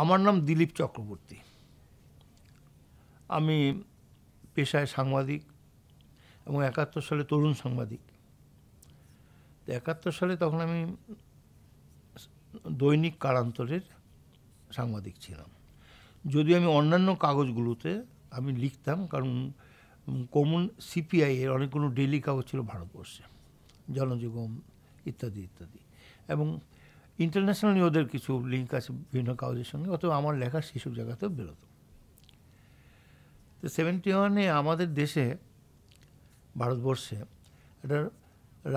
আমার নাম দিলীপ চক্রবর্তী আমি পেশায় সাংবাদিক এবং একাত্তর সালে তরুণ সাংবাদিক তো একাত্তর সালে তখন আমি দৈনিক কারান্তরের সাংবাদিক ছিলাম যদিও আমি অন্যান্য কাগজগুলোতে আমি লিখতাম কারণ কমন সিপিআই এর অনেকগুলো ডেলি কাগজ ছিল ভারতবর্ষে জনযুগম ইত্যাদি ইত্যাদি এবং ইন্টারন্যাশনালি ওদের কিছু লিঙ্ক আছে বিভিন্ন কাউজের সঙ্গে অথবা আমার লেখা সেসব জায়গাতেও বেরোতো তো সেভেন্টি ওয়ানে আমাদের দেশে ভারতবর্ষে একটা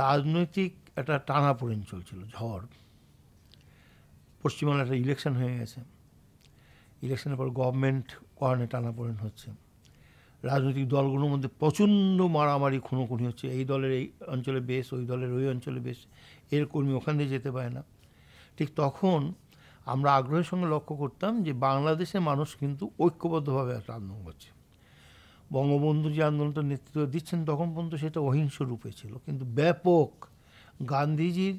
রাজনৈতিক একটা টানাপোড়েন চলছিল ঝড় পশ্চিমবঙ্গে একটা ইলেকশন হয়ে গেছে ইলেকশনের পর গভর্নমেন্ট কারণে টানাপোড়েন হচ্ছে রাজনৈতিক দলগুলোর মধ্যে প্রচণ্ড মারামারি খুনোখুনি হচ্ছে এই দলের এই অঞ্চলে বেশ ওই দলের ওই অঞ্চলে বেশ এর কর্মী ওখান দিয়ে যেতে পারে না ঠিক তখন আমরা আগ্রহের সঙ্গে লক্ষ্য করতাম যে বাংলাদেশের মানুষ কিন্তু ঐক্যবদ্ধভাবে একটা আন্দোলন করছে বঙ্গবন্ধু যে আন্দোলনটা নেতৃত্ব দিচ্ছেন তখন পর্যন্ত সেটা অহিংস রূপে ছিল কিন্তু ব্যাপক গান্ধীজির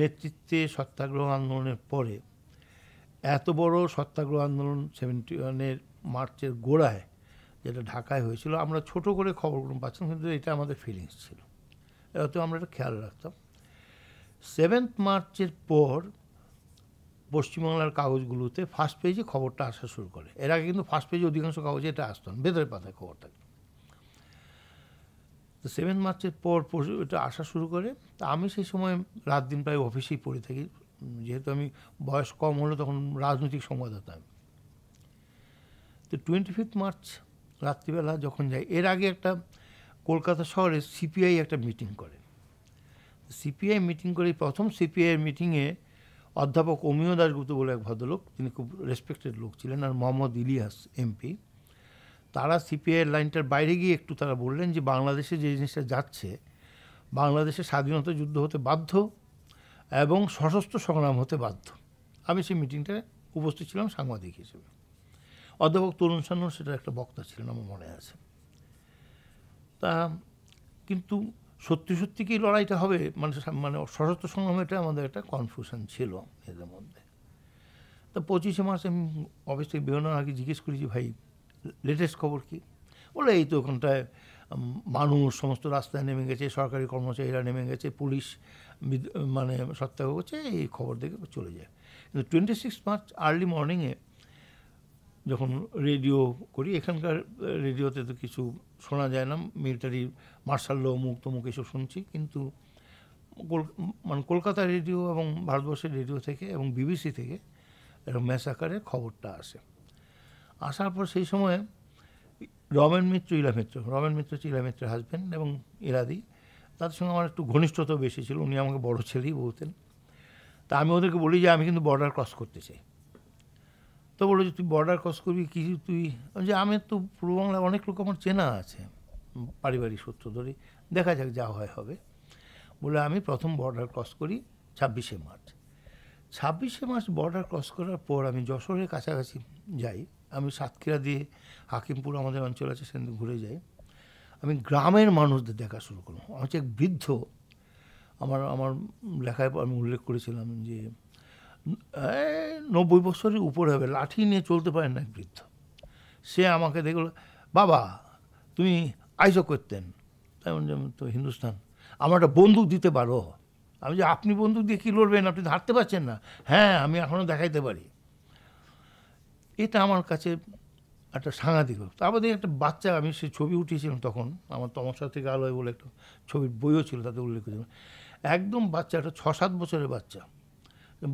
নেতৃত্বে সত্যাগ্রহ আন্দোলনের পরে এত বড় সত্যাগ্রহ আন্দোলন সেভেন্টি ওয়ানের মার্চের গোড়ায় যেটা ঢাকায় হয়েছিল আমরা ছোট করে খবরগুলো পাচ্ছিলাম কিন্তু এটা আমাদের ফিলিংস ছিল এত আমরা এটা খেয়াল রাখতাম সেভেন্থ মার্চের পর পশ্চিমবাংলার কাগজগুলোতে ফার্স্ট পেজে খবরটা আসা শুরু করে এর আগে কিন্তু ফার্স্ট পেজে অধিকাংশ কাগজে এটা আসতো না ভেতরে পাতায় খবর থাকে তো সেভেন মার্চের পর এটা আসা শুরু করে তা আমি সেই সময় রাত দিন প্রায় অফিসেই পড়ে থাকি যেহেতু আমি বয়স কম হলো তখন রাজনৈতিক সংবাদদাতা আমি তো টোয়েন্টি ফিফথ মার্চ রাত্রিবেলা যখন যাই এর আগে একটা কলকাতা শহরে সিপিআই একটা মিটিং করে সিপিআই মিটিং করে প্রথম সিপিআইয়ের মিটিংয়ে অধ্যাপক অমিয় দাশগুপ্ত বলে এক ভদ্রলোক তিনি খুব রেসপেক্টেড লোক ছিলেন আর মোহাম্মদ ইলিয়াস এমপি তারা সিপিআই লাইনটার বাইরে গিয়ে একটু তারা বললেন যে বাংলাদেশে যে জিনিসটা যাচ্ছে বাংলাদেশে স্বাধীনতা যুদ্ধ হতে বাধ্য এবং সশস্ত্র সংগ্রাম হতে বাধ্য আমি সেই মিটিংটায় উপস্থিত ছিলাম সাংবাদিক হিসেবে অধ্যাপক তরুণ সান্ন সেটার একটা বক্তা ছিলেন আমার মনে আছে তা কিন্তু সত্যি সত্যি কি লড়াইটা হবে মানে মানে সশস্ত্র সংগ্রামেটা আমাদের একটা কনফিউশন ছিল এদের মধ্যে তো পঁচিশে মাসে আমি অফিস থেকে বিভিন্ন আগে জিজ্ঞেস করেছি ভাই লেটেস্ট খবর কী বলে এই তো ওখানটায় মানুষ সমস্ত রাস্তায় নেমে গেছে সরকারি কর্মচারীরা নেমে গেছে পুলিশ মানে সত্যাগ্রহ করছে এই খবর দেখে চলে যায় কিন্তু টোয়েন্টি সিক্স মার্চ আর্লি মর্নিংয়ে যখন রেডিও করি এখানকার রেডিওতে তো কিছু শোনা যায় না মিলিটারি মার্শাল ল অমুক তমুক এসব শুনছি কিন্তু মানে কলকাতা রেডিও এবং ভারতবর্ষের রেডিও থেকে এবং বিবিসি থেকে এরকম ম্যাচ আকারে খবরটা আসে আসার পর সেই সময়ে রমেন মিত্র ইলা মিত্র রমেন মিত্র হচ্ছে ইলা মিত্রের হাজব্যান্ড এবং ইরাদি তাদের সঙ্গে আমার একটু ঘনিষ্ঠতা বেশি ছিল উনি আমাকে বড় ছেলেই বলতেন তা আমি ওদেরকে বলি যে আমি কিন্তু বর্ডার ক্রস করতে চাই তো বলো যে তুই বর্ডার ক্রস করবি কিছু তুই যে আমি তো পূর্ব বাংলায় অনেক লোক আমার চেনা আছে পারিবারিক সূত্র ধরে দেখা যাক যা হয় হবে বলে আমি প্রথম বর্ডার ক্রস করি ছাব্বিশে মার্চ ছাব্বিশে মার্চ বর্ডার ক্রস করার পর আমি যশোরের কাছাকাছি যাই আমি সাতক্ষীরা দিয়ে হাকিমপুর আমাদের অঞ্চল আছে সেদিন ঘুরে যাই আমি গ্রামের মানুষদের দেখা শুরু করলাম আমার হচ্ছে এক বৃদ্ধ আমার আমার লেখায় আমি উল্লেখ করেছিলাম যে নব্বই বছরের উপরে হবে লাঠি নিয়ে চলতে পারে না এক বৃদ্ধ সে আমাকে দেখল বাবা তুমি আইসো করতেন তেমন যেমন তো হিন্দুস্তান আমার একটা বন্দুক দিতে পারো আমি যে আপনি বন্দুক দিয়ে কী লড়বেন আপনি হারতে পারছেন না হ্যাঁ আমি এখনও দেখাইতে পারি এটা আমার কাছে একটা সাংঘাতিক তারপর দেখি একটা বাচ্চা আমি সে ছবি উঠিয়েছিলাম তখন আমার তমসা থেকে আলোয় বলে একটা ছবির বইও ছিল তাতে উল্লেখ করেছিলাম একদম বাচ্চা একটা ছ সাত বছরের বাচ্চা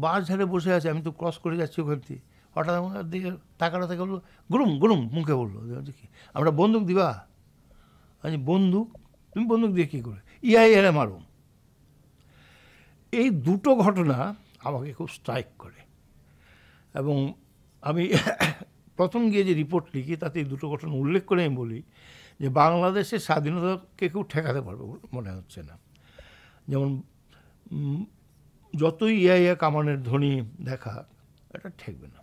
বাস ঝাড়ে বসে আছে আমি তো ক্রস করে যাচ্ছি ওখান থেকে হঠাৎ আমার দিকে তাকানো তাকে বললো গুরুম গুরুম মুখে বললো দেখি আমরা বন্দুক দিবা আমি বন্দুক তুমি বন্দুক দিয়ে কী করে ইয়াই এরা মারুম এই দুটো ঘটনা আমাকে খুব স্ট্রাইক করে এবং আমি প্রথম গিয়ে যে রিপোর্ট লিখি তাতে এই দুটো ঘটনা উল্লেখ করে আমি বলি যে বাংলাদেশের স্বাধীনতাকে কেউ ঠেকাতে পারবে মনে হচ্ছে না যেমন যতই ইয়া ইয়া কামানের ধ্বনি দেখা এটা ঠেকবে না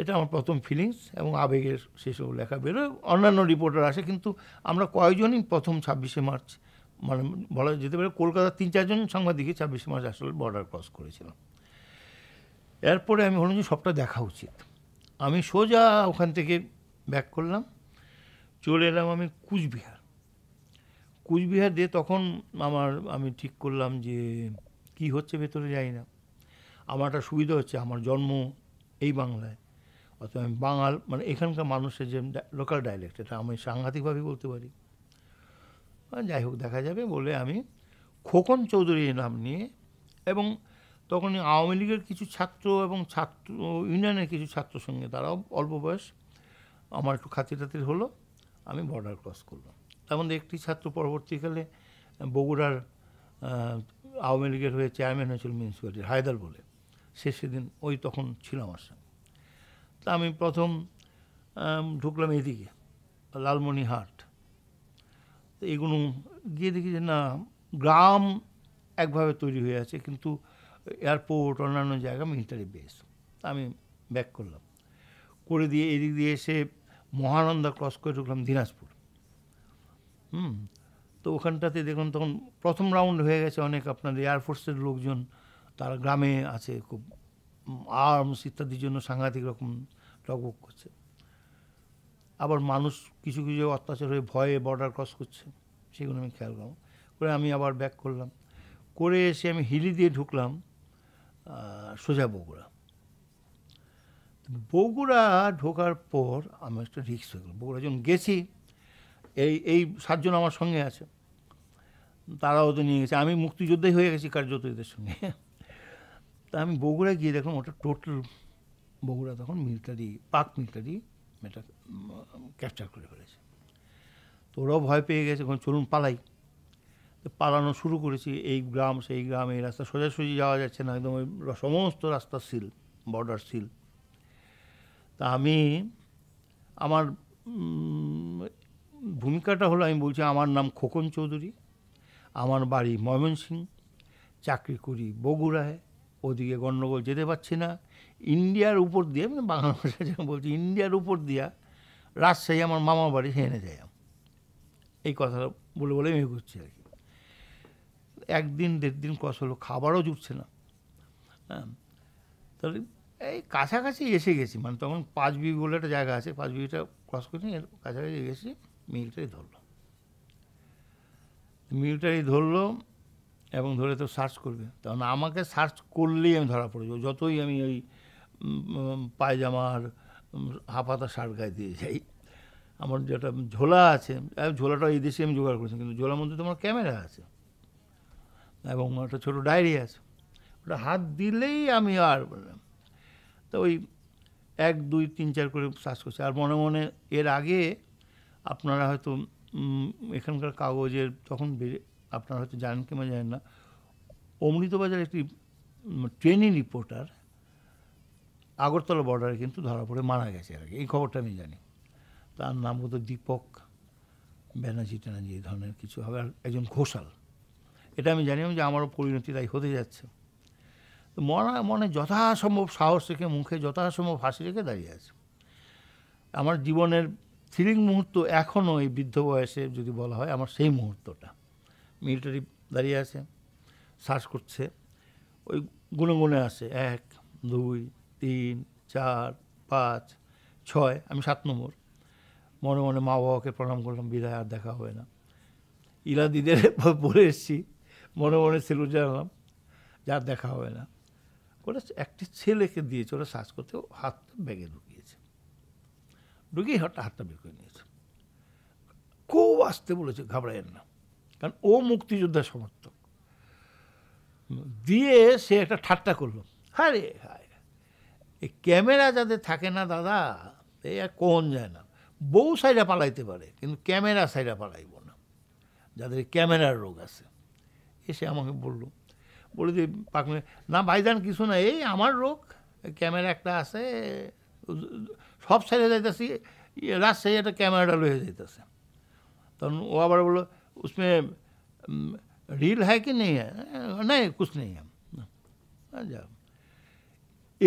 এটা আমার প্রথম ফিলিংস এবং আবেগের সেসব লেখা বেরোয় অন্যান্য রিপোর্টার আসে কিন্তু আমরা কয়জনই প্রথম ছাব্বিশে মার্চ মানে বলা যেতে পারে কলকাতার তিন চারজন সাংবাদিকই ছাব্বিশে মার্চ আসলে বর্ডার ক্রস করেছিলাম এরপরে আমি ভাবলাম যে সবটা দেখা উচিত আমি সোজা ওখান থেকে ব্যাক করলাম চলে এলাম আমি কুচবিহার কুচবিহার দিয়ে তখন আমার আমি ঠিক করলাম যে কি হচ্ছে ভেতরে যাই না আমার একটা সুবিধা হচ্ছে আমার জন্ম এই বাংলায় অর্থাৎ আমি বাঙাল মানে এখানকার মানুষের যে লোকাল ডায়ালেক্ট এটা আমি সাংঘাতিকভাবেই বলতে পারি যাই হোক দেখা যাবে বলে আমি খোকন চৌধুরীর নাম নিয়ে এবং তখন আওয়ামী লীগের কিছু ছাত্র এবং ছাত্র ইউনিয়নের কিছু ছাত্র সঙ্গে তারাও অল্প বয়স আমার একটু খাতির টাতির হলো আমি বর্ডার ক্রস করলাম তার মধ্যে একটি ছাত্র পরবর্তীকালে বগুড়ার আওয়ামী লীগের হয়ে চেয়ারম্যান হয়েছিল মিউনিসিপ্যালিটির হায়দার বলে সে সেদিন ওই তখন ছিল আমার সঙ্গে তা আমি প্রথম ঢুকলাম এদিকে লালমনিহাট তো এগুলো গিয়ে দেখি যে না গ্রাম একভাবে তৈরি হয়ে আছে কিন্তু এয়ারপোর্ট অন্যান্য জায়গা মিলিটারি বেস আমি ব্যাক করলাম করে দিয়ে এদিক দিয়ে এসে মহানন্দা ক্রস করে ঢুকলাম দিনাজপুর হুম তো ওখানটাতে দেখুন তখন প্রথম রাউন্ড হয়ে গেছে অনেক আপনাদের এয়ারফোর্সের লোকজন তারা গ্রামে আছে খুব আর্মস ইত্যাদির জন্য সাংঘাতিক রকম টকবক করছে আবার মানুষ কিছু কিছু অত্যাচার হয়ে ভয়ে বর্ডার ক্রস করছে সেগুলো আমি খেয়াল করলাম করে আমি আবার ব্যাক করলাম করে এসে আমি হিলি দিয়ে ঢুকলাম সোজা বগুড়া বগুড়া ঢোকার পর আমার একটা রিক্স হয়ে গেল বগুড়া যখন গেছি এই এই সাতজন আমার সঙ্গে আছে তারাও তো নিয়ে গেছে আমি মুক্তিযোদ্ধাই হয়ে গেছি কার্যত এদের সঙ্গে তা আমি বগুড়া গিয়ে দেখলাম ওটা টোটাল বগুড়া তখন মিলিটারি পাক মিলিটারি এটা ক্যাপচার করে ফেলেছে তো ওরাও ভয় পেয়ে গেছে এখন চলুন পালাই তো পালানো শুরু করেছি এই গ্রাম সেই গ্রাম এই রাস্তা সোজাসুজি যাওয়া যাচ্ছে না একদম ওই সমস্ত রাস্তা সিল বর্ডার সিল তা আমি আমার ভূমিকাটা হলো আমি বলছি আমার নাম খোকন চৌধুরী আমার বাড়ি ময়মনসিং চাকরি করি বগুড়ায় ওদিকে গণ্ডগোল যেতে পারছি না ইন্ডিয়ার উপর দিয়ে মানে বাংলা ভাষা যেমন বলছি ইন্ডিয়ার উপর দিয়া রাজশাহী আমার মামা বাড়ি সেনে যাই এই কথাটা বলে বলে আমি করছি আর কি একদিন দেড় দিন কষ হলো খাবারও জুটছে না হ্যাঁ তাহলে এই কাছাকাছি এসে গেছি মানে তখন পাঁচ বিঘি বলে একটা জায়গা আছে পাঁচ বিঘিটা ক্রস করে এর কাছাকাছি গেছি মিলিটারি ধরল মিলিটারি ধরল এবং ধরে তো সার্চ করবে তখন আমাকে সার্চ করলেই আমি ধরা পড়ে যাবো যতই আমি ওই পায়জামার হাফাতা শার্ট গায়ে দিয়ে যাই আমার যেটা ঝোলা আছে ঝোলাটা এই দেশে আমি জোগাড় করেছি কিন্তু ঝোলার মধ্যে তোমার ক্যামেরা আছে এবং একটা ছোটো ডায়েরি আছে ওটা হাত দিলেই আমি আর বললাম তো ওই এক দুই তিন চার করে সার্চ করছি আর মনে মনে এর আগে আপনারা হয়তো এখানকার কাগজের তখন বেড়ে আপনারা হয়তো জানেন কিংবা জানেন না অমৃতবাজার একটি ট্রেনিং রিপোর্টার আগরতলা বর্ডারে কিন্তু ধরা পড়ে মারা গেছে আর কি এই খবরটা আমি জানি তার নাম হতো দীপক ব্যানার্জি ট্যানার্জি এই ধরনের কিছু হবে আর একজন ঘোষাল এটা আমি জানি যে আমারও পরিণতি তাই হতে যাচ্ছে তো মরা মনে যথাসম্ভব সাহস রেখে মুখে যথাসম্ভব হাসি রেখে দাঁড়িয়ে আছে আমার জীবনের থ্রিলিং মুহূর্ত এখনও এই বৃদ্ধ বয়সে যদি বলা হয় আমার সেই মুহূর্তটা মিলিটারি দাঁড়িয়ে আছে শ্বাস করছে ওই গুনে আছে এক দুই তিন চার পাঁচ ছয় আমি সাত নম্বর মনে মনে মা বাবাকে প্রণাম করলাম বিদায় আর দেখা হবে না ইলা দিদের বলে এসেছি মনে মনে সেলুট জানালাম যার দেখা হবে না ওরা একটি ছেলেকে দিয়েছে ওরা শ্বাস করতে হাত ব্যাগে ঢুকে ঢুকিয়ে হাতটা হাতটা বের করে নিয়েছে খুব আসতে বলেছে ঘাবড়াইয়েন না কারণ ও মুক্তিযোদ্ধার সমর্থক দিয়ে সে একটা ঠাট্টা করলো হ্যাঁ রে হ্যাঁ এই ক্যামেরা যাদের থাকে না দাদা এ আর কোন যায় না বউ সাইডা পালাইতে পারে কিন্তু ক্যামেরা সাইডা পালাইব না যাদের ক্যামেরার রোগ আছে এসে আমাকে বলল বলে যে পাকমে না ভাইজান কিছু না এই আমার রোগ ক্যামেরা একটা আছে সব ছেড়ে যাইতেছি ইয়ে রাজশাহী একটা ক্যামেরাটা লয়ে যাইতেছে তখন ও আবার বললো উসমে রিল হ্যাঁ কি নেই নাই কুছ নেই যা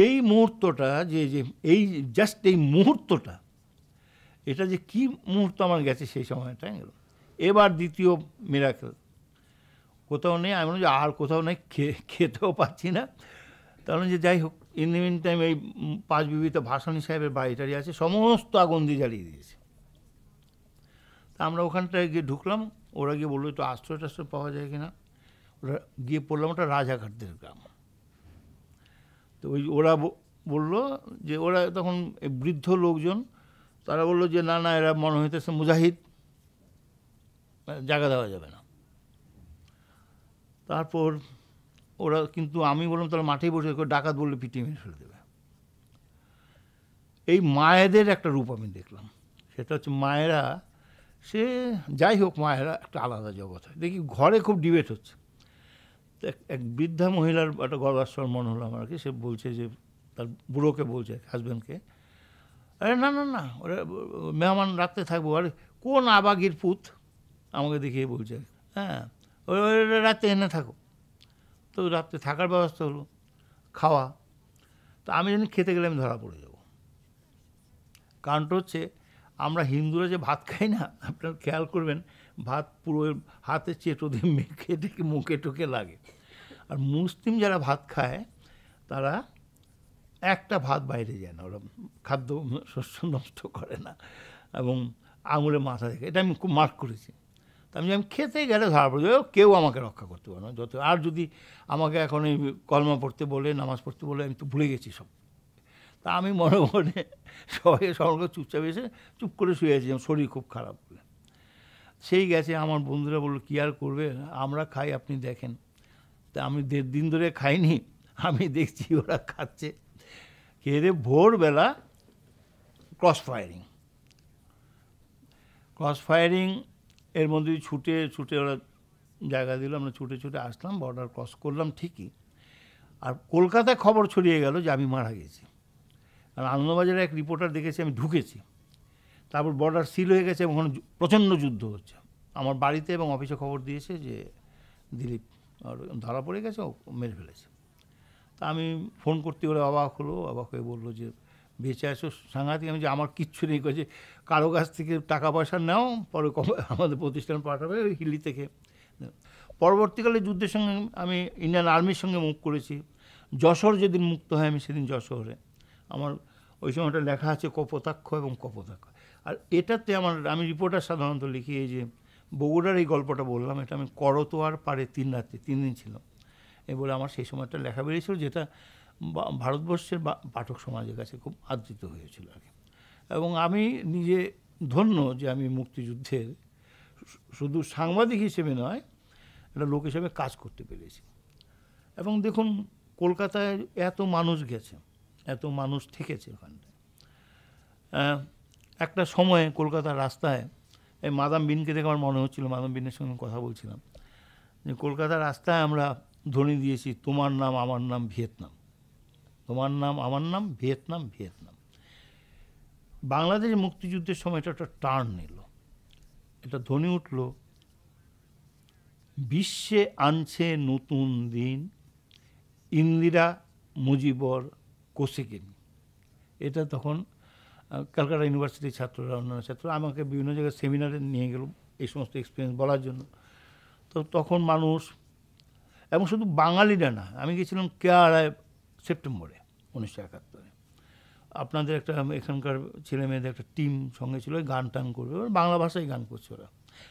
এই মুহূর্তটা যে যে এই জাস্ট এই মুহূর্তটা এটা যে কি মুহূর্ত আমার গেছে সেই সময়টা গেল এবার দ্বিতীয় মিরাকেল কোথাও নেই আমি যে আর কোথাও নেই খেতেও পাচ্ছি না তাহলে যে যাই হোক ইন দি মিন টাইম এই পাঁচ বিবিতে ভাসানি সাহেবের বাড়িটারি আছে সমস্ত আগুন দিয়ে জ্বালিয়ে দিয়েছে তা আমরা ওখানটায় গিয়ে ঢুকলাম ওরা গিয়ে বললো তো আশ্রয় টাশ্রয় পাওয়া যায় কিনা ওরা গিয়ে পড়লাম ওটা রাজাঘাটদের গ্রাম তো ওই ওরা বলল যে ওরা তখন বৃদ্ধ লোকজন তারা বললো যে না না এরা মনে হইতেছে মুজাহিদ জায়গা দেওয়া যাবে না তারপর ওরা কিন্তু আমি বললাম তাহলে মাঠেই বসে ডাকাত বললে পিটিয়ে মেরে ফেলে দেবে এই মায়েদের একটা রূপ আমি দেখলাম সেটা হচ্ছে মায়েরা সে যাই হোক মায়েরা একটা আলাদা জগৎ হয় দেখি ঘরে খুব ডিবেট হচ্ছে এক বৃদ্ধা মহিলার একটা গর্ভাশ্বর মনে হলো আমার কি সে বলছে যে তার বুড়োকে বলছে হাজব্যান্ডকে আরে না না না ওরা মেহমান রাখতে থাকবো আরে কোন আবাগির পুত আমাকে দেখিয়ে বলছে হ্যাঁ ওই রাতে এনে থাকো তো রাত্রে থাকার ব্যবস্থা হলো খাওয়া তো আমি যদি খেতে গেলে আমি ধরা পড়ে যাব কারণটা হচ্ছে আমরা হিন্দুরা যে ভাত খাই না আপনার খেয়াল করবেন ভাত পুরো হাতে চেটো দিয়ে মেখে টেকে মুখে টুকে লাগে আর মুসলিম যারা ভাত খায় তারা একটা ভাত বাইরে যায় না ওরা খাদ্য শস্য নষ্ট করে না এবং আঙুলে মাথা থেকে এটা আমি খুব মার্ক করেছি আমি আমি খেতে গেলে ধরা পড়ে যাবে কেউ আমাকে রক্ষা করতে পারে না যত আর যদি আমাকে এখন এই কলমা পড়তে বলে নামাজ পড়তে বলে আমি তো ভুলে গেছি সব তা আমি মনে মনে সবাই সবাই চুপচাপ এসে চুপ করে শুয়ে আছি শরীর খুব খারাপ বলে সেই গেছে আমার বন্ধুরা বললো কী আর করবে আমরা খাই আপনি দেখেন তা আমি দেড় দিন ধরে খাইনি আমি দেখছি ওরা খাচ্ছে খেয়ে ভোরবেলা ক্রস ফায়ারিং ক্রস ফায়ারিং এর মধ্যে ছুটে ছুটে ওরা জায়গা দিল আমরা ছুটে ছুটে আসলাম বর্ডার ক্রস করলাম ঠিকই আর কলকাতায় খবর ছড়িয়ে গেল যে আমি মারা গেছি আর আনন্দবাজারে এক রিপোর্টার দেখেছি আমি ঢুকেছি তারপর বর্ডার সিল হয়ে গেছে এবং ওখানে প্রচণ্ড যুদ্ধ হচ্ছে আমার বাড়িতে এবং অফিসে খবর দিয়েছে যে দিলীপ ধরা পড়ে গেছে ও মেরে ফেলেছে তা আমি ফোন করতে গেলে অবাক হলো অবাক হয়ে বললো যে বেঁচে আছো সাংঘাতিক আমি যে আমার কিচ্ছু নেই করেছে কারো কাছ থেকে টাকা পয়সা নাও পরে আমাদের প্রতিষ্ঠান পাঠাবে ওই হিলি থেকে পরবর্তীকালে যুদ্ধের সঙ্গে আমি ইন্ডিয়ান আর্মির সঙ্গে মুখ করেছি যশোর যেদিন মুক্ত হয় আমি সেদিন যশোরে আমার ওই সময়টা লেখা আছে কপোতাক্ষ এবং কপোতাক্ষ আর এটাতে আমার আমি রিপোর্টার সাধারণত লিখি এই যে বগুড়ার এই গল্পটা বললাম এটা আমি করতোয়ার পারে তিন রাত্রি তিন দিন ছিল এ বলে আমার সেই সময়টা লেখা বেরিয়েছিল যেটা ভারতবর্ষের পাঠক সমাজের কাছে খুব আদৃত হয়েছিল আর কি এবং আমি নিজে ধন্য যে আমি মুক্তিযুদ্ধের শুধু সাংবাদিক হিসেবে নয় একটা লোক হিসেবে কাজ করতে পেরেছি এবং দেখুন কলকাতায় এত মানুষ গেছে এত মানুষ থেকেছে ওখানটায় একটা সময়ে কলকাতার রাস্তায় এই মাদাম বিনকে দেখে আমার মনে হচ্ছিল মাদাম বিনের সঙ্গে কথা বলছিলাম যে কলকাতার রাস্তায় আমরা ধ্বনি দিয়েছি তোমার নাম আমার নাম ভিয়েতনাম তোমার নাম আমার নাম ভিয়েতনাম ভিয়েতনাম বাংলাদেশ মুক্তিযুদ্ধের সময় এটা একটা টার্ন নিল এটা ধ্বনি উঠল বিশ্বে আনছে নতুন দিন ইন্দিরা মুজিবর কোসিকিনী এটা তখন কলকাতা ইউনিভার্সিটির ছাত্ররা অন্যান্য ছাত্র আমাকে বিভিন্ন জায়গায় সেমিনারে নিয়ে গেল এই সমস্ত এক্সপিরিয়েন্স বলার জন্য তো তখন মানুষ এবং শুধু বাঙালিরা না আমি গেছিলাম কেয়ারায় সেপ্টেম্বরে উনিশশো একাত্তরে আপনাদের একটা এখানকার ছেলে মেয়েদের একটা টিম সঙ্গে ছিল গান টান করবে বাংলা ভাষায় গান করছে ওরা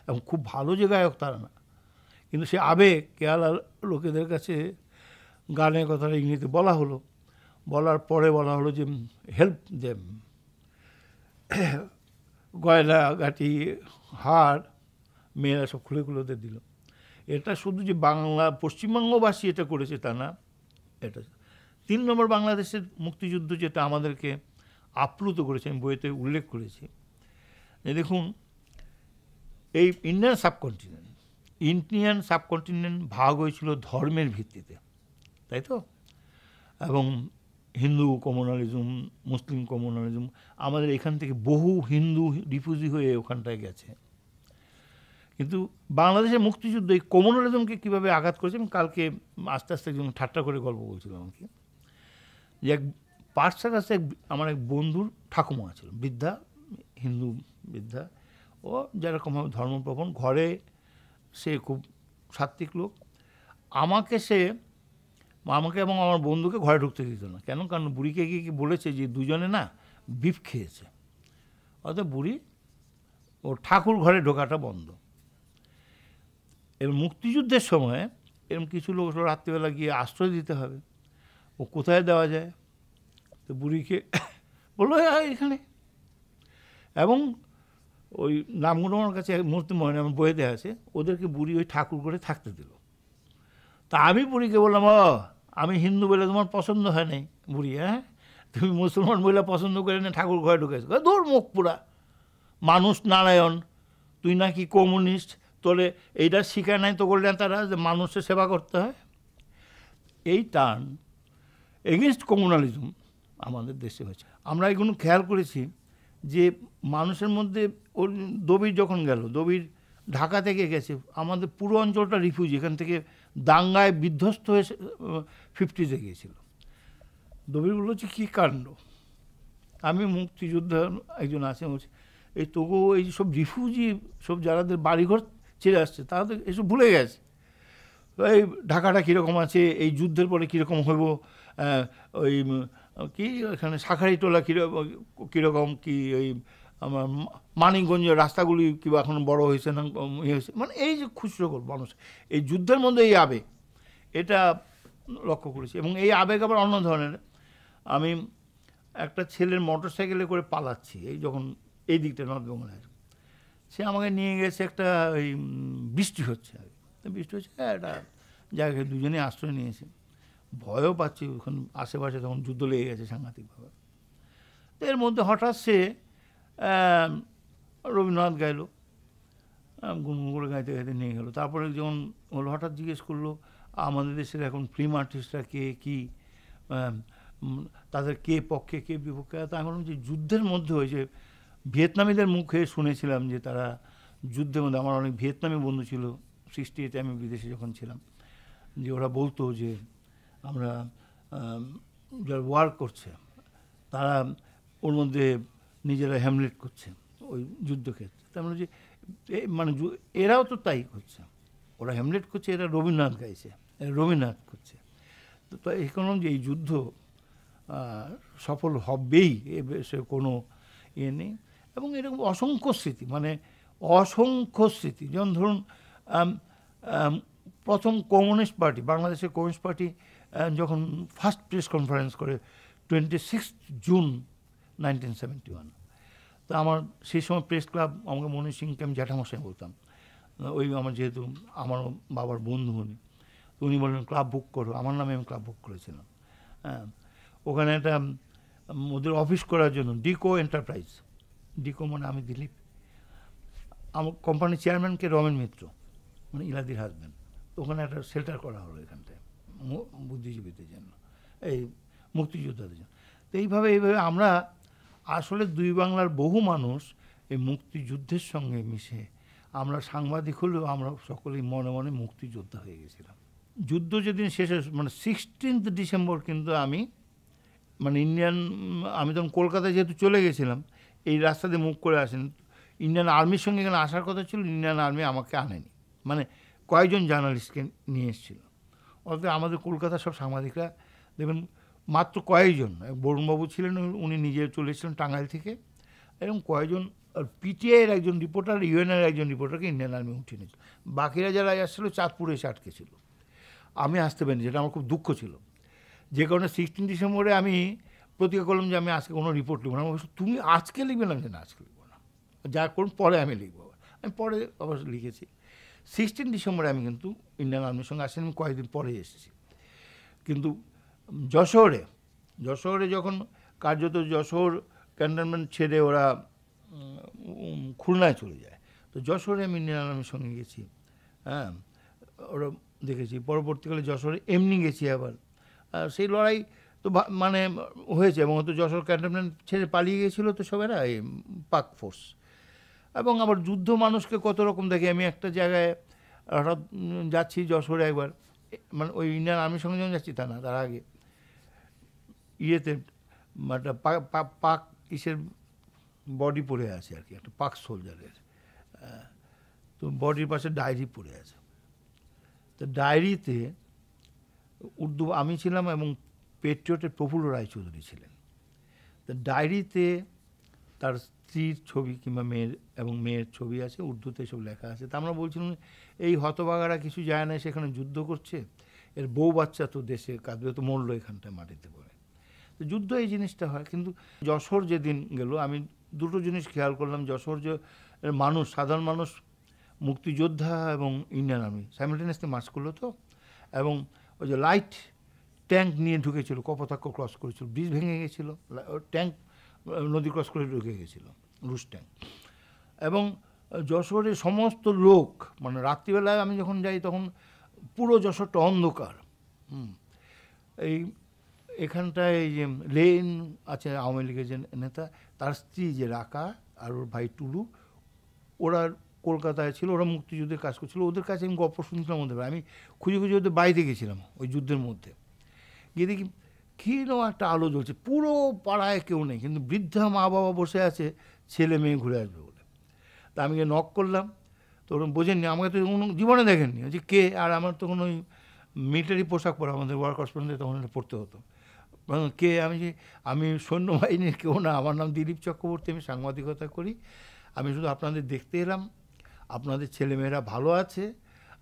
এবং খুব ভালো যে গায়ক তারা না কিন্তু সে আবেগ কেরালার লোকেদের কাছে গানের কথাটা ইংরেজিতে বলা হলো বলার পরে বলা হলো যে হেল্প দেম গয়লা গাটি হার মেয়েরা সব খুলে খুলেদের দিল এটা শুধু যে বাংলা পশ্চিমবঙ্গবাসী এটা করেছে তা না এটা তিন নম্বর বাংলাদেশের মুক্তিযুদ্ধ যেটা আমাদেরকে আপ্লুত করেছে আমি বইতে উল্লেখ করেছি যে দেখুন এই ইন্ডিয়ান সাবকন্টিনেন্ট ইন্ডিয়ান সাবকন্টিনেন্ট ভাগ হয়েছিল ধর্মের ভিত্তিতে তাই তো এবং হিন্দু কমিউনালিজম মুসলিম কমিউনালিজম আমাদের এখান থেকে বহু হিন্দু রিফিউজি হয়ে ওখানটায় গেছে কিন্তু বাংলাদেশের মুক্তিযুদ্ধ এই কমিউনালিজমকে কীভাবে আঘাত করেছে আমি কালকে আস্তে আস্তে একজন ঠাট্টা করে গল্প বলছিলাম আমাকে কি যে এক পার্সার কাছে এক আমার এক বন্ধুর ঠাকুমা ছিল বৃদ্ধা হিন্দু বৃদ্ধা ও যেরকম ধর্মপ্রবণ ঘরে সে খুব সাত্ত্বিক লোক আমাকে সে আমাকে এবং আমার বন্ধুকে ঘরে ঢুকতে দিত না কেন কারণ বুড়িকে গিয়ে কি বলেছে যে দুজনে না বিফ খেয়েছে অতএব বুড়ি ও ঠাকুর ঘরে ঢোকাটা বন্ধ এবং মুক্তিযুদ্ধের সময় এরকম কিছু লোক রাত্রিবেলা গিয়ে আশ্রয় দিতে হবে ও কোথায় দেওয়া যায় তো বুড়িকে বললো এখানে এবং ওই নামগুলো আমার কাছে মূর্তি মনে আমার বয়ে দেওয়া আছে ওদেরকে বুড়ি ওই ঠাকুর করে থাকতে দিল তা আমি বুড়িকে বললাম ও আমি হিন্দু বলে তোমার পছন্দ হয় নাই বুড়ি হ্যাঁ তুমি মুসলমান বলে পছন্দ করে না ঠাকুর ঘরে ঢুকেছ ধর মুখ পুরা মানুষ নারায়ণ তুই নাকি কমিউনিস্ট তোলে এইটা শিখায় নাই তো করলেন তারা যে মানুষের সেবা করতে হয় এই টান এগেনস্ট কমিউনালিজম আমাদের দেশে হয়েছে আমরা এগুলো খেয়াল করেছি যে মানুষের মধ্যে ওর দবির যখন গেল দবির ঢাকা থেকে গেছে আমাদের পুরো অঞ্চলটা রিফিউজ এখান থেকে দাঙ্গায় বিধ্বস্ত হয়ে ফিফটিতে গিয়েছিল দবিরগুলো হচ্ছে কী কাণ্ড আমি মুক্তিযুদ্ধ একজন আছে বলছি এই তবু এই সব রিফিউজি সব যারাদের বাড়িঘর ছেড়ে আসছে তারা তো এসব ভুলে গেছে এই ঢাকাটা কীরকম আছে এই যুদ্ধের পরে কীরকম হইব ওই কি এখানে শাখারি কীরকম কীরকম কি ওই আমার মানিকগঞ্জ রাস্তাগুলি কিবা এখন বড় হয়েছে না ইয়ে হয়েছে মানে এই যে খুচরো মানুষ এই যুদ্ধের মধ্যে এই আবেগ এটা লক্ষ্য করেছি এবং এই আবেগ আবার অন্য ধরনের আমি একটা ছেলের মোটর সাইকেলে করে পালাচ্ছি এই যখন এই দিকটা নর্থ বেঙ্গলের সে আমাকে নিয়ে গেছে একটা ওই বৃষ্টি হচ্ছে বৃষ্টি হচ্ছে হ্যাঁ, একটা জায়গায় দুজনেই আশ্রয় নিয়েছে ভয়ও পাচ্ছি ওখানে আশেপাশে তখন যুদ্ধ লেগে গেছে সাংঘাতিকভাবে এর মধ্যে হঠাৎ সে রবীন্দ্রনাথ গাইল গুনগুন করে গাইতে গাইতে নিয়ে গেলো তারপরে যখন হলো হঠাৎ জিজ্ঞেস করলো আমাদের দেশের এখন ফিল্ম আর্টিস্টরা কে কী তাদের কে পক্ষে কে বিপক্ষে তা এখন যে যুদ্ধের মধ্যে ওই যে ভিয়েতনামিদের মুখে শুনেছিলাম যে তারা যুদ্ধের মধ্যে আমার অনেক ভিয়েতনামি বন্ধু ছিল সৃষ্টি এতে আমি বিদেশে যখন ছিলাম যে ওরা বলতো যে আমরা যারা ওয়ার করছে তারা ওর মধ্যে নিজেরা হ্যামলেট করছে ওই যুদ্ধক্ষেত্রে তার মানে যে মানে এরাও তো তাই করছে ওরা হ্যামলেট করছে এরা রবীন্দ্রনাথ গাইছে রবীন্দ্রনাথ করছে তো এখন যে এই যুদ্ধ সফল হবেই এ সে কোনো ইয়ে নেই এবং এরকম অসংখ্য স্মৃতি মানে অসংখ্য স্মৃতি যেমন ধরুন প্রথম কমিউনিস্ট পার্টি বাংলাদেশের কমিউনিস্ট পার্টি যখন ফার্স্ট প্রেস কনফারেন্স করে twenty six June nineteen seventy one তো আমার সেই সময় প্রেস ক্লাব আমাকে মনি সিংকে আমি জ্যাঠামশাই বলতাম ওই আমার যেহেতু আমার বাবার বন্ধু উনি তো উনি বললেন ক্লাব বুক করো আমার নামে আমি ক্লাব বুক করেছিলাম হ্যাঁ ওখানে একটা ওদের অফিস করার জন্য ডিকো এন্টারপ্রাইজ ডিকো মানে আমি দিলীপ আমার কোম্পানির চেয়ারম্যানকে রমেন মিত্র মানে ইলাদির হাজব্যান্ড ওখানে একটা শেল্টার করা হলো এখানটায় বুদ্ধিজীবীদের জন্য এই মুক্তিযোদ্ধাদের জন্য তো এইভাবে এইভাবে আমরা আসলে দুই বাংলার বহু মানুষ এই মুক্তিযুদ্ধের সঙ্গে মিশে আমরা সাংবাদিক হলেও আমরা সকলেই মনে মনে মুক্তিযোদ্ধা হয়ে গেছিলাম যুদ্ধ যেদিন শেষে মানে সিক্সটিন্থ ডিসেম্বর কিন্তু আমি মানে ইন্ডিয়ান আমি তখন কলকাতায় যেহেতু চলে গেছিলাম এই রাস্তা দিয়ে মুখ করে আসেন ইন্ডিয়ান আর্মির সঙ্গে এখানে আসার কথা ছিল ইন্ডিয়ান আর্মি আমাকে আনেনি মানে কয়েকজন জার্নালিস্টকে নিয়ে এসেছিল অথচ আমাদের কলকাতার সব সাংবাদিকরা দেখবেন মাত্র কয়েকজন বরুণবাবু ছিলেন উনি নিজে চলেছিলেন টাঙ্গাইল থেকে এরকম কয়েকজন আর পিটিআইয়ের একজন রিপোর্টার ইউএনএর একজন রিপোর্টারকে ইন্ডিয়ান আর্মি উঠিয়ে নিয়েছিল বাকিরা যারা আসছিল চাঁদপুরে এসে আটকে ছিল আমি আসতে পারিনি যেটা আমার খুব দুঃখ ছিল যে কারণে সিক্সটিন ডিসেম্বরে আমি প্রতিজ্ঞা করলাম যে আমি আজকে কোনো রিপোর্ট লিখব না আমার তুমি আজকে লিখবে না যে না আজকে লিখবো না যা করুন পরে আমি লিখবো আমি পরে অবশ্য লিখেছি সিক্সটিন ডিসেম্বরে আমি কিন্তু ইন্ডিয়ান আর্মির সঙ্গে আসেন আমি কয়েকদিন পরে এসেছি কিন্তু যশোরে যশোরে যখন কার্যত যশোর ক্যান্টনমেন্ট ছেড়ে ওরা খুলনায় চলে যায় তো যশোরে আমি ইন্ডিয়ান আর্মির সঙ্গে গেছি হ্যাঁ ওরা দেখেছি পরবর্তীকালে যশোরে এমনি গেছি আবার সেই লড়াই তো মানে হয়েছে এবং হয়তো যশোর ক্যান্টনমেন্ট ছেড়ে পালিয়ে গেছিলো তো সবাই এই পাক ফোর্স এবং আবার যুদ্ধ মানুষকে কত রকম দেখি আমি একটা জায়গায় হঠাৎ যাচ্ছি যশোরে একবার মানে ওই ইন্ডিয়ান আর্মির সঙ্গে যখন যাচ্ছি তা না তার আগে ইয়েতে পাক ইসের বডি পড়ে আছে আর কি একটা পাক সোলজারের তো বডির পাশে ডায়েরি পড়ে আছে তো ডায়েরিতে উর্দু আমি ছিলাম এবং পেট্রিয়টের প্রফুল্ল রায়চৌধুরী ছিলেন তো ডায়েরিতে তার স্ত্রীর ছবি কিংবা মেয়ের এবং মেয়ের ছবি আছে উর্দুতে সব লেখা আছে তা আমরা বলছিলাম এই হতবাগারা কিছু যায় না সেখানে যুদ্ধ করছে এর বউ বাচ্চা তো দেশে কাঁদবে তো মরলো এখানটায় মাটিতে পড়ে তো যুদ্ধ এই জিনিসটা হয় কিন্তু যশোর যেদিন গেল আমি দুটো জিনিস খেয়াল করলাম যশোর যে মানুষ সাধারণ মানুষ মুক্তিযোদ্ধা এবং ইন্ডিয়ান আর্মি সাইমেলটেনিয়াসলি মাস করলো তো এবং ওই যে লাইট ট্যাঙ্ক নিয়ে ঢুকেছিল কপতাক্ষ ক্রস করেছিল ব্রিজ ভেঙে গেছিলো ট্যাঙ্ক নদী ক্রস করে ঢুকে গেছিলো লুজ এবং যশোরের সমস্ত লোক মানে রাত্রিবেলায় আমি যখন যাই তখন পুরো যশোরটা অন্ধকার এই এখানটায় এই যে লেন আছে আওয়ামী লীগের যে নেতা তার স্ত্রী যে রাকা আর ওর ভাই টুলু ওরা কলকাতায় ছিল ওরা মুক্তিযুদ্ধের কাজ করছিল ওদের কাছে আমি গল্প শুনছিলাম ওদের আমি খুঁজে খুঁজে ওদের বাইরে গেছিলাম ওই যুদ্ধের মধ্যে গিয়ে দেখি ক্ষীণ একটা আলো জ্বলছে পুরো পাড়ায় কেউ নেই কিন্তু বৃদ্ধা মা বাবা বসে আছে ছেলে মেয়ে ঘুরে আসবে বলে তা আমি গিয়ে নক করলাম তো ওরকম বোঝেননি আমাকে তো কোনো জীবনে দেখেননি যে কে আর আমার তো কোনো মিলিটারি পোশাক পরা আমাদের ওয়ার করসপন্ডে তখন এটা পড়তে হতো কে আমি যে আমি সৈন্যবাহিনীর কেউ না আমার নাম দিলীপ চক্রবর্তী আমি সাংবাদিকতা করি আমি শুধু আপনাদের দেখতে এলাম আপনাদের ছেলেমেয়েরা ভালো আছে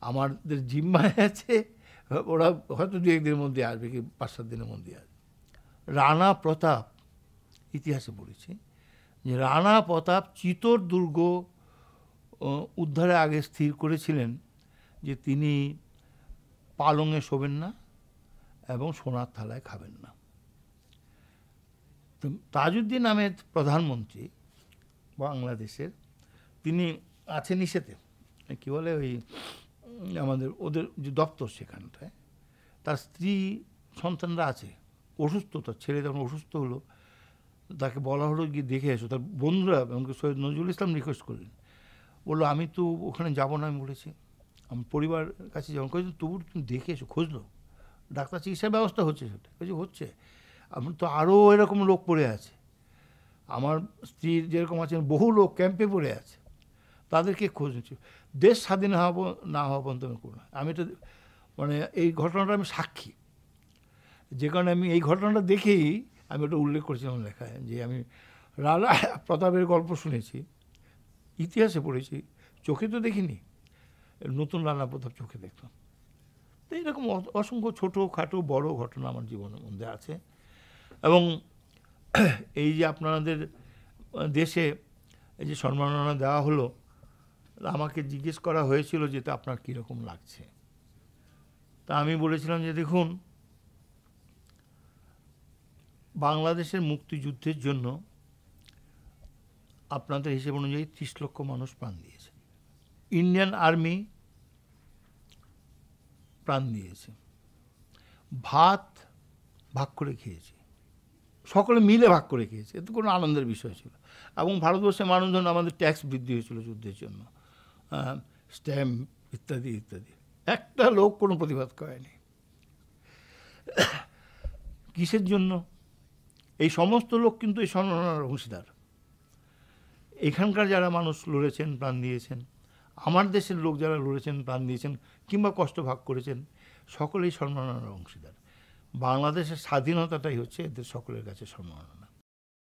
আমাদের জিম্মায় আছে ওরা হয়তো দু একদিনের মধ্যে আসবে কি পাঁচ সাত দিনের মধ্যে আসবে রানা প্রতাপ ইতিহাসে পড়েছি যে রানা প্রতাপ চিতোর দুর্গ উদ্ধারে আগে স্থির করেছিলেন যে তিনি পালংয়ে শোবেন না এবং সোনার থালায় খাবেন না তাজউদ্দিন আহমেদ প্রধানমন্ত্রী বাংলাদেশের তিনি আছেন ইসেতে কী বলে ওই আমাদের ওদের যে দপ্তর সেখানটায় তার স্ত্রী সন্তানরা আছে অসুস্থতা ছেলে যখন অসুস্থ হলো তাকে বলা হলো গিয়ে দেখে এসো তার বন্ধুরা এমনকি সৈয়দ নজরুল ইসলাম রিকোয়েস্ট করলেন বললো আমি তো ওখানে যাবো না আমি বলেছি আমি পরিবার কাছে যখন করেছি তবু তুমি দেখে এসো খুঁজলো ডাক্তার চিকিৎসার ব্যবস্থা হচ্ছে সেটা কিছু হচ্ছে আমি তো আরও এরকম লোক পড়ে আছে আমার স্ত্রীর যেরকম আছেন বহু লোক ক্যাম্পে পড়ে আছে তাদেরকে খোঁজ নিচ্ছি দেশ স্বাধীন হওয়া না হওয়া পর্যন্ত আমি করবো আমি এটা মানে এই ঘটনাটা আমি সাক্ষী যে কারণে আমি এই ঘটনাটা দেখেই আমি ওটা উল্লেখ করেছিলাম লেখায় যে আমি রালা প্রতাপের গল্প শুনেছি ইতিহাসে পড়েছি চোখে তো দেখিনি নতুন রানা প্রতাপ চোখে দেখলাম তো এরকম অসংখ্য ছোটো খাটো বড় ঘটনা আমার জীবনের মধ্যে আছে এবং এই যে আপনাদের দেশে এই যে সম্মাননা দেওয়া হলো আমাকে জিজ্ঞেস করা হয়েছিল যে তা আপনার কীরকম লাগছে তা আমি বলেছিলাম যে দেখুন বাংলাদেশের মুক্তিযুদ্ধের জন্য আপনাদের হিসেব অনুযায়ী ত্রিশ লক্ষ মানুষ প্রাণ দিয়েছে ইন্ডিয়ান আর্মি প্রাণ দিয়েছে ভাত ভাগ করে খেয়েছে সকলে মিলে ভাগ করে খেয়েছে এতে কোনো আনন্দের বিষয় ছিল এবং ভারতবর্ষের মানুষজন আমাদের ট্যাক্স বৃদ্ধি হয়েছিল যুদ্ধের জন্য স্ট্যাম্প ইত্যাদি ইত্যাদি একটা লোক কোনো প্রতিবাদ করেনি কিসের জন্য এই সমস্ত লোক কিন্তু এই স্বর্ণনারায়ণ অংশীদার এখানকার যারা মানুষ লড়েছেন প্রাণ দিয়েছেন আমার দেশের লোক যারা লড়েছেন প্রাণ দিয়েছেন কিংবা কষ্ট ভাগ করেছেন সকলেই সম্মাননার অংশীদার বাংলাদেশের স্বাধীনতাটাই হচ্ছে এদের সকলের কাছে সম্মান